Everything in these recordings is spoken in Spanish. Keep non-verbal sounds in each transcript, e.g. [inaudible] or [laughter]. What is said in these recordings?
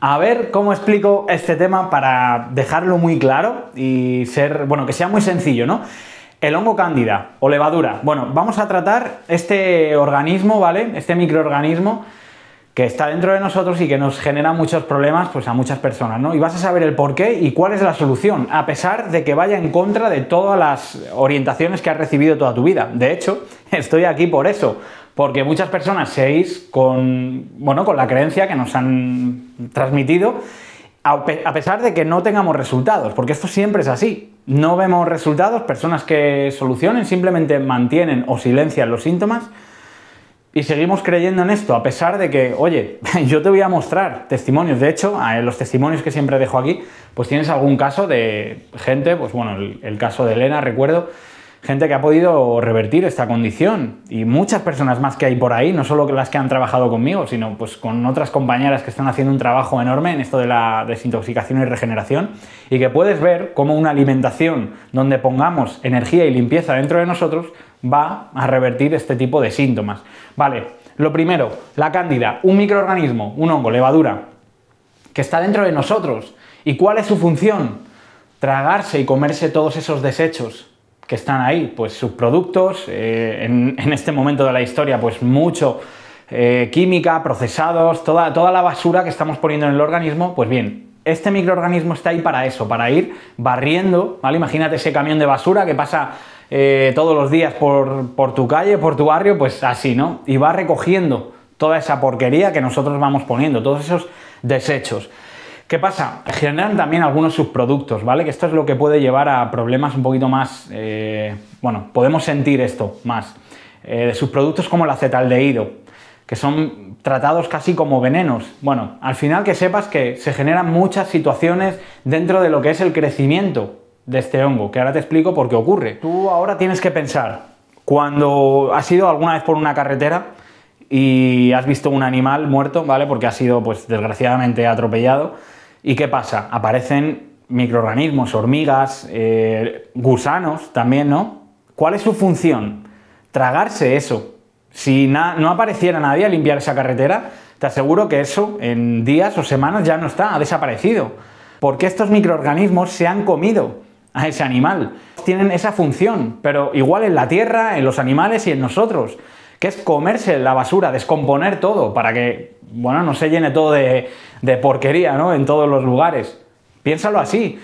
A ver cómo explico este tema para dejarlo muy claro y ser, bueno, que sea muy sencillo, ¿no? El hongo cándida o levadura. Bueno, vamos a tratar este organismo, ¿vale? Este microorganismo que está dentro de nosotros y que nos genera muchos problemas pues, a muchas personas, ¿no? Y vas a saber el por qué y cuál es la solución, a pesar de que vaya en contra de todas las orientaciones que has recibido toda tu vida. De hecho, [laughs] estoy aquí por eso, porque muchas personas seguís con, bueno, con la creencia que nos han transmitido, a pesar de que no tengamos resultados, porque esto siempre es así. No vemos resultados, personas que solucionen simplemente mantienen o silencian los síntomas y seguimos creyendo en esto, a pesar de que, oye, [laughs] yo te voy a mostrar testimonios. De hecho, eh, los testimonios que siempre dejo aquí, pues tienes algún caso de gente, pues bueno, el caso de Elena, recuerdo, gente que ha podido revertir esta condición y muchas personas más que hay por ahí, no solo las que han trabajado conmigo, sino pues con otras compañeras que están haciendo un trabajo enorme en esto de la desintoxicación y regeneración y que puedes ver cómo una alimentación donde pongamos energía y limpieza dentro de nosotros va a revertir este tipo de síntomas. Vale, lo primero, la cándida, un microorganismo, un hongo, levadura, que está dentro de nosotros. ¿Y cuál es su función? Tragarse y comerse todos esos desechos que están ahí, pues sus productos, eh, en, este momento de la historia, pues mucho eh, química, procesados, toda, toda la basura que estamos poniendo en el organismo, pues bien, este microorganismo está ahí para eso, para ir barriendo, ¿vale? Imagínate ese camión de basura que pasa eh, todos los días por, por, tu calle, por tu barrio, pues así, ¿no? Y va recogiendo toda esa porquería que nosotros vamos poniendo, todos esos desechos. ¿Qué pasa? Generan también algunos subproductos, ¿vale? Que esto es lo que puede llevar a problemas un poquito más... Eh, bueno, podemos sentir esto más. Eh, de subproductos como el acetaldehído, que son tratados casi como venenos. Bueno, al final que sepas que se generan muchas situaciones dentro de lo que es el crecimiento de este hongo, que ahora te explico por qué ocurre. Tú ahora tienes que pensar, cuando has ido alguna vez por una carretera y has visto un animal muerto, ¿vale? Porque ha sido, pues, desgraciadamente atropellado, ¿Y qué pasa? Aparecen microorganismos, hormigas, eh, gusanos también, ¿no? ¿Cuál es su función? Tragarse eso. Si no apareciera nadie a limpiar esa carretera, te aseguro que eso en días o semanas ya no está, ha desaparecido. Porque estos microorganismos se han comido a ese animal. Tienen esa función, pero igual en la tierra, en los animales y en nosotros que es comerse la basura, descomponer todo, para que, bueno, no se llene todo de, porquería, ¿no? En todos los lugares. Piénsalo así.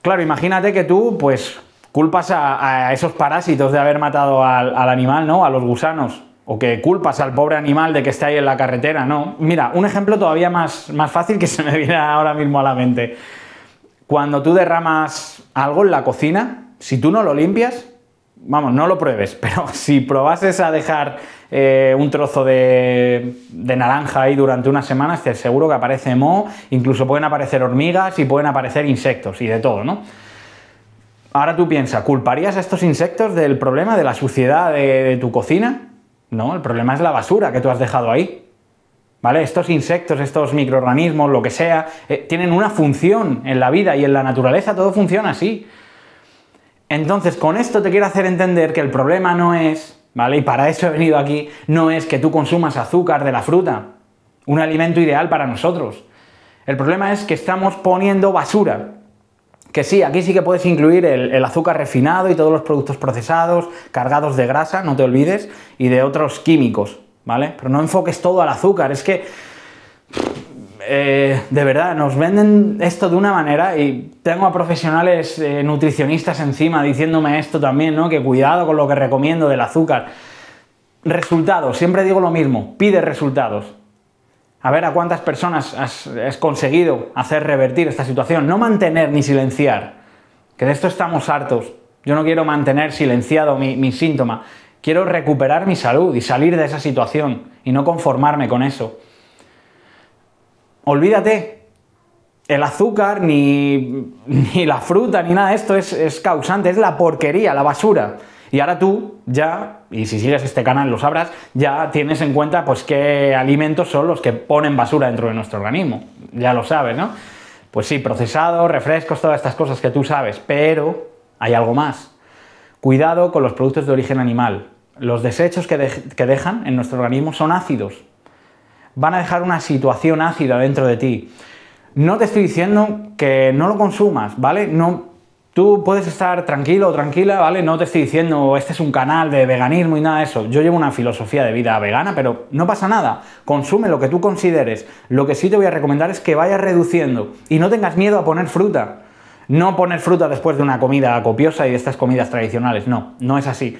Claro, imagínate que tú, pues, culpas a, esos parásitos de haber matado al, animal, ¿no? A los gusanos o que culpas al pobre animal de que esté ahí en la carretera, no. Mira, un ejemplo todavía más, más, fácil que [laughs] se me viene ahora mismo a la mente. Cuando tú derramas algo en la cocina, si tú no lo limpias, vamos, no lo pruebes, [laughs] pero si probases a dejar eh, un trozo de, naranja ahí durante unas semanas, te seguro que aparece mo, incluso pueden aparecer hormigas y pueden aparecer insectos y de todo, ¿no? Ahora tú piensas, ¿culparías a estos insectos del problema de la suciedad de, tu cocina? No, el problema es la basura que tú has dejado ahí. ¿Vale? Estos insectos, estos microorganismos, lo que sea, eh, tienen una función en la vida y en la naturaleza, todo funciona así. Entonces, con esto te quiero hacer entender que el problema no es, ¿vale? Y para eso he venido aquí, no es que tú consumas azúcar de la fruta, un alimento ideal para nosotros. El problema es que estamos poniendo basura. Que sí, aquí sí que puedes incluir el, el azúcar refinado y todos los productos procesados, cargados de grasa, no te olvides, y de otros químicos, ¿vale? Pero no enfoques todo al azúcar, es que eh, de verdad, nos venden esto de una manera y tengo a profesionales eh, nutricionistas encima diciéndome esto también, ¿no? Que cuidado con lo que recomiendo del azúcar. Resultados, siempre digo lo mismo, pide resultados. A ver a cuántas personas has, conseguido hacer revertir esta situación, no mantener ni silenciar, que de esto estamos hartos. Yo no quiero mantener silenciado mi síntoma, quiero recuperar mi salud y salir de esa situación y no conformarme con eso olvídate, el azúcar, ni, la fruta, ni nada de esto es, causante, es la porquería, la basura. Y ahora tú ya, y si sigues este canal lo sabrás, ya tienes en cuenta pues qué alimentos son los que ponen basura dentro de nuestro organismo. Ya lo sabes, ¿no? Pues sí, procesados, refrescos, todas estas cosas que tú sabes, pero hay algo más. Cuidado con los productos de origen animal. Los desechos que dejan en nuestro organismo son ácidos, van a dejar una situación ácida dentro de ti. No te estoy diciendo que no lo consumas, ¿vale? No, tú puedes estar tranquilo o tranquila, ¿vale? No te estoy diciendo este es un canal de veganismo y nada de eso. Yo llevo una filosofía de vida vegana, pero no pasa nada. Consume lo que tú consideres. Lo que sí te voy a recomendar es que vayas reduciendo y no tengas miedo a poner fruta. No poner fruta después de una comida copiosa y de estas comidas tradicionales, no, no es así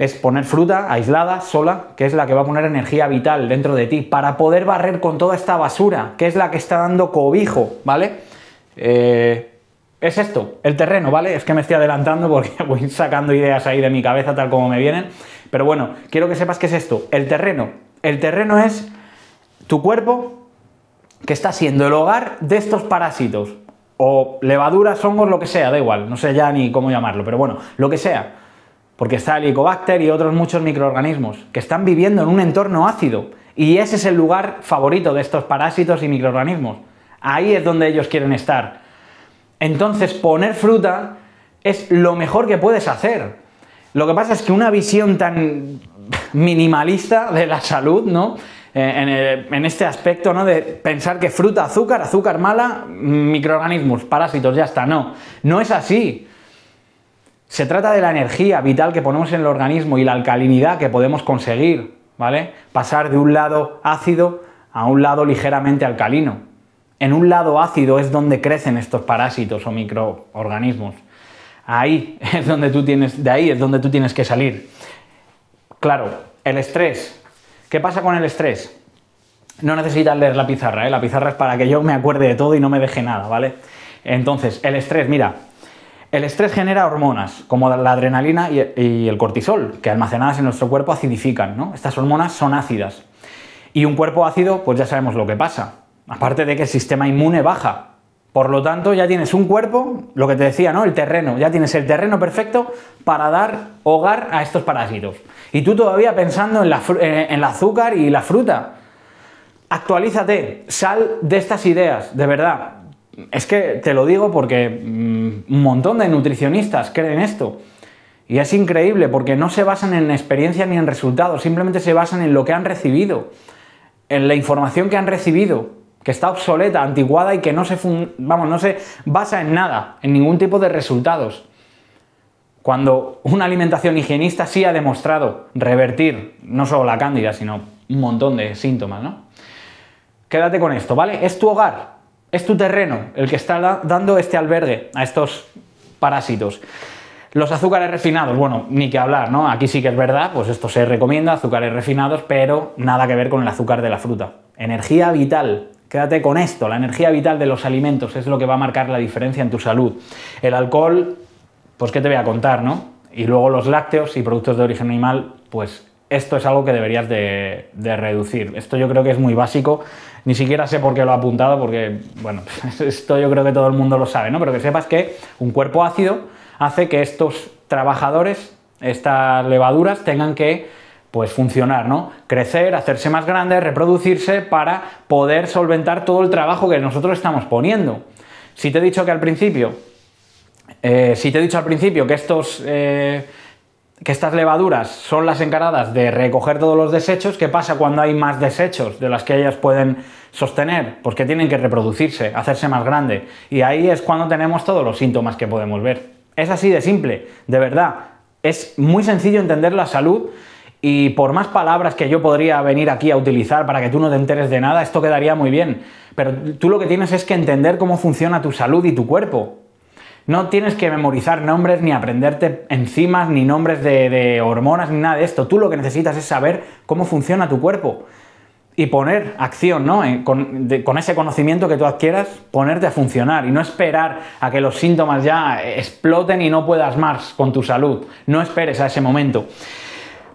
es poner fruta aislada, sola, que es la que va a poner energía vital dentro de ti, para poder barrer con toda esta basura, que es la que está dando cobijo, ¿vale? Eh, es esto, el terreno, ¿vale? Es que me estoy adelantando porque [laughs] voy sacando ideas ahí de mi cabeza tal como me vienen. Pero bueno, quiero que sepas que es esto, el terreno. El terreno es tu cuerpo que está siendo el hogar de estos parásitos. O levaduras, hongos, lo que sea, da igual, no sé ya ni cómo llamarlo, pero bueno, lo que sea porque está el Helicobacter y otros muchos microorganismos que están viviendo en un entorno ácido y ese es el lugar favorito de estos parásitos y microorganismos. Ahí es donde ellos quieren estar. Entonces, poner fruta es lo mejor que puedes hacer. Lo que pasa es que una visión tan minimalista de la salud, ¿no? Eh, en, en, este aspecto, ¿no? De pensar que fruta, azúcar, azúcar mala, microorganismos, parásitos, ya está. No, no es así. Se trata de la energía vital que ponemos en el organismo y la alcalinidad que podemos conseguir, ¿vale? Pasar de un lado ácido a un lado ligeramente alcalino. En un lado ácido es donde crecen estos parásitos o microorganismos. Ahí [laughs] es donde tú tienes, de ahí es donde tú tienes que salir. Claro, el estrés. ¿Qué pasa con el estrés? No necesitas leer la pizarra, ¿eh? la pizarra es para que yo me acuerde de todo y no me deje nada, ¿vale? Entonces, el estrés, mira, el estrés genera hormonas, como la adrenalina y el cortisol, que almacenadas en nuestro cuerpo acidifican. ¿no? Estas hormonas son ácidas. Y un cuerpo ácido, pues ya sabemos lo que pasa. Aparte de que el sistema inmune baja. Por lo tanto, ya tienes un cuerpo, lo que te decía, ¿no? El terreno, ya tienes el terreno perfecto para dar hogar a estos parásitos. Y tú todavía pensando en eh, en el azúcar y la fruta. Actualízate, sal de estas ideas, de verdad. Es que te lo digo porque mm, un montón de nutricionistas creen esto. Y es increíble porque no se basan en experiencia ni en resultados, simplemente se basan en lo que han recibido, en la información que han recibido, que está obsoleta, antiguada y que no se, vamos, no se basa en nada, en ningún tipo de resultados. Cuando una alimentación higienista sí ha demostrado revertir no solo la cándida, sino un montón de síntomas, ¿no? Quédate con esto, ¿vale? Es tu hogar, es tu terreno el que está dando este albergue a estos parásitos. Los azúcares refinados, bueno, ni que hablar, ¿no? Aquí sí que es verdad, pues esto se recomienda, azúcares refinados, pero nada que ver con el azúcar de la fruta. Energía vital, quédate con esto, la energía vital de los alimentos es lo que va a marcar la diferencia en tu salud. El alcohol, pues qué te voy a contar, ¿no? Y luego los lácteos y productos de origen animal, pues esto es algo que deberías de, reducir. Esto yo creo que es muy básico. Ni siquiera sé por qué lo he apuntado, porque, bueno, [laughs] esto yo creo que todo el mundo lo sabe, ¿no? Pero que sepas que un cuerpo ácido hace que estos trabajadores, estas levaduras, tengan que pues funcionar, ¿no? Crecer, hacerse más grandes, reproducirse para poder solventar todo el trabajo que nosotros estamos poniendo. Si te he dicho que al principio, eh, si te he dicho al principio que estos eh, que estas levaduras son las encaradas de recoger todos los desechos, ¿qué pasa cuando hay más desechos de las que ellas pueden sostener? porque pues tienen que reproducirse, hacerse más grande. Y ahí es cuando tenemos todos los síntomas que podemos ver. Es así de simple, de verdad. Es muy sencillo entender la salud y por más palabras que yo podría venir aquí a utilizar para que tú no te enteres de nada, esto quedaría muy bien. Pero tú lo que tienes es que entender cómo funciona tu salud y tu cuerpo. No tienes que memorizar nombres, ni aprenderte enzimas, ni nombres de, hormonas, ni nada de esto. Tú lo que necesitas es saber cómo funciona tu cuerpo y poner acción, ¿no? con, ese conocimiento que tú adquieras, ponerte a funcionar y no esperar a que los síntomas ya exploten y no puedas más con tu salud. No esperes a ese momento.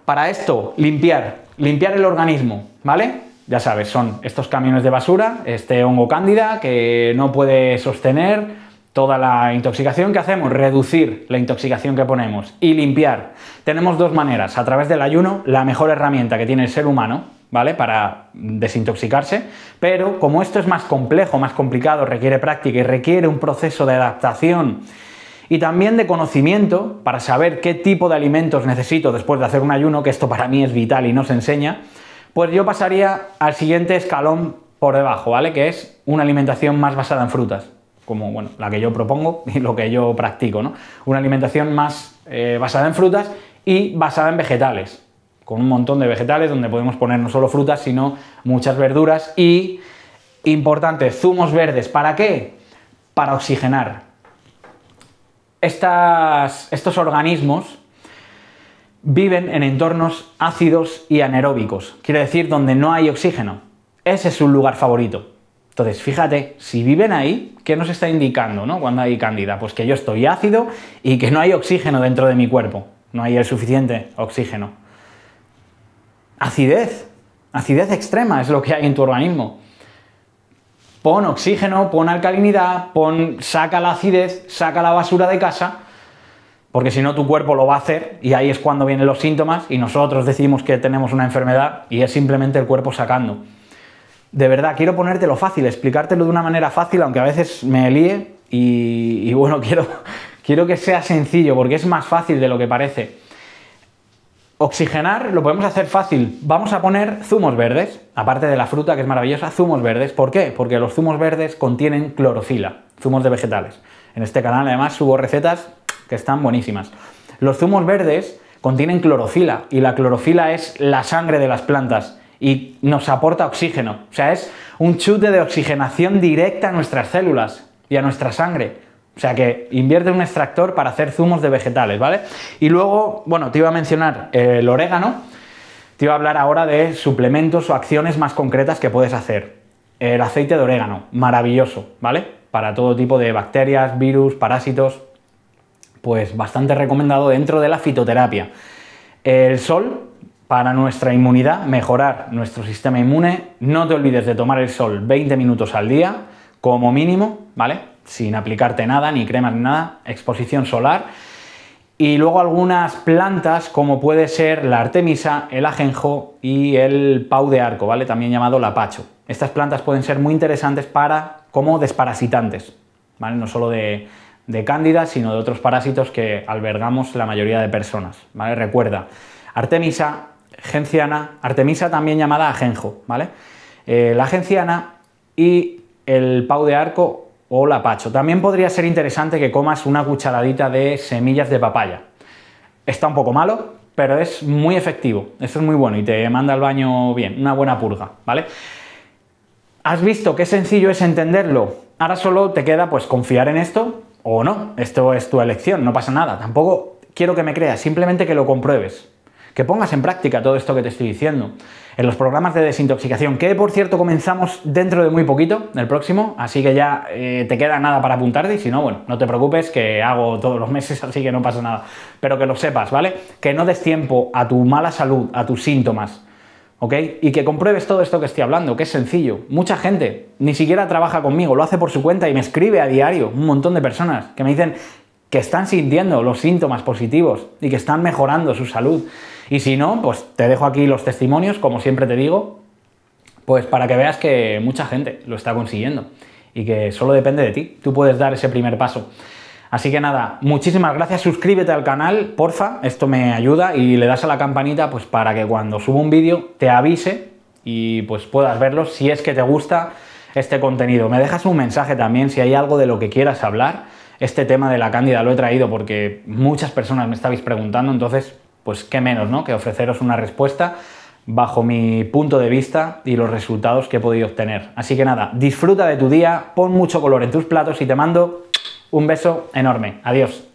Para esto, limpiar, limpiar el organismo, ¿vale? Ya sabes, son estos camiones de basura, este hongo cándida que no puede sostener, toda la intoxicación que hacemos, reducir la intoxicación que ponemos y limpiar. Tenemos dos maneras. A través del ayuno, la mejor herramienta que tiene el ser humano, ¿vale? Para desintoxicarse, pero como esto es más complejo, más complicado, requiere práctica y requiere un proceso de adaptación y también de conocimiento para saber qué tipo de alimentos necesito después de hacer un ayuno, que esto para mí es vital y no se enseña, pues yo pasaría al siguiente escalón por debajo, ¿vale? Que es una alimentación más basada en frutas como la que yo propongo [laughs] y lo que yo practico, ¿no? Una alimentación más eh, basada en frutas y basada en vegetales, con un montón de vegetales donde podemos poner no solo frutas, sino muchas verduras y, importante, zumos verdes. ¿Para qué? Para oxigenar. estos organismos viven en entornos ácidos y anaeróbicos, quiere decir donde no hay oxígeno. Ese es su lugar favorito. Entonces, fíjate, si viven ahí, ¿qué nos está indicando ¿no? cuando hay cándida? Pues que yo estoy ácido y que no hay oxígeno dentro de mi cuerpo. No hay el suficiente oxígeno. Acidez. Acidez extrema es lo que hay en tu organismo. Pon oxígeno, pon alcalinidad, pon, saca la acidez, saca la basura de casa porque si no tu cuerpo lo va a hacer y ahí es cuando vienen los síntomas y nosotros decimos que tenemos una enfermedad y es simplemente el cuerpo sacando de verdad, quiero ponértelo fácil, explicártelo de una manera fácil, aunque a veces me líe. Y, bueno, [laughs] quiero, quiero que sea sencillo, porque es más fácil de lo que parece. Oxigenar lo podemos hacer fácil. Vamos a poner zumos verdes, aparte de la fruta que es maravillosa, zumos verdes. ¿Por qué? Porque los zumos verdes contienen clorofila, zumos de vegetales. En este canal además subo recetas que están buenísimas. Los zumos verdes contienen clorofila y la clorofila es la sangre de las plantas y nos aporta oxígeno. O sea, es un chute de oxigenación directa a nuestras células y a nuestra sangre. O sea que invierte un extractor para hacer zumos de vegetales, ¿vale? Y luego, bueno, te iba a mencionar eh, el orégano, te iba a hablar ahora de suplementos o acciones más concretas que puedes hacer. El aceite de orégano, maravilloso, ¿vale? Para todo tipo de bacterias, virus, parásitos, pues bastante recomendado dentro de la fitoterapia. El sol, para nuestra inmunidad, mejorar nuestro sistema inmune. No te olvides de tomar el sol 20 minutos al día, como mínimo, ¿vale? Sin aplicarte nada, ni cremas ni nada, exposición solar. Y luego algunas plantas como puede ser la artemisa, el ajenjo y el pau de arco, ¿vale? También llamado lapacho. Estas plantas pueden ser muy interesantes para como desparasitantes, ¿vale? No solo de, de cándida, sino de otros parásitos que albergamos la mayoría de personas, ¿vale? Recuerda, artemisa, genciana, Artemisa también llamada ajenjo, ¿vale? Eh, la genciana y el pau de arco o la pacho. También podría ser interesante que comas una cucharadita de semillas de papaya. Está un poco malo, pero es muy efectivo. Eso es muy bueno y te manda al baño bien, una buena purga, ¿vale? ¿Has visto qué sencillo es entenderlo? Ahora solo te queda pues confiar en esto o no. Esto es tu elección, no pasa nada. Tampoco quiero que me creas, simplemente que lo compruebes que pongas en práctica todo esto que te estoy diciendo. En los programas de desintoxicación, que por cierto comenzamos dentro de muy poquito, el próximo, así que ya eh, te queda nada para apuntarte y si no, bueno, no te preocupes que hago todos los meses, [laughs] así que no pasa nada. Pero que lo sepas, ¿vale? Que no des tiempo a tu mala salud, a tus síntomas. ¿ok? Y que compruebes todo esto que estoy hablando, que es sencillo. Mucha gente ni siquiera trabaja conmigo, lo hace por su cuenta y me escribe a diario un montón de personas que me dicen, que están sintiendo los síntomas positivos y que están mejorando su salud. Y si no, pues te dejo aquí los testimonios, como siempre te digo, pues para que veas que mucha gente lo está consiguiendo y que solo depende de ti. Tú puedes dar ese primer paso. Así que nada, muchísimas gracias, suscríbete al canal, porfa, esto me ayuda y le das a la campanita pues para que cuando suba un vídeo te avise y pues puedas verlo si es que te gusta este contenido. Me dejas un mensaje también si hay algo de lo que quieras hablar este tema de la cándida lo he traído porque muchas personas me estabais preguntando, entonces, pues qué menos, ¿no? Que ofreceros una respuesta bajo mi punto de vista y los resultados que he podido obtener. Así que nada, disfruta de tu día, pon mucho color en tus platos y te mando un beso enorme. Adiós.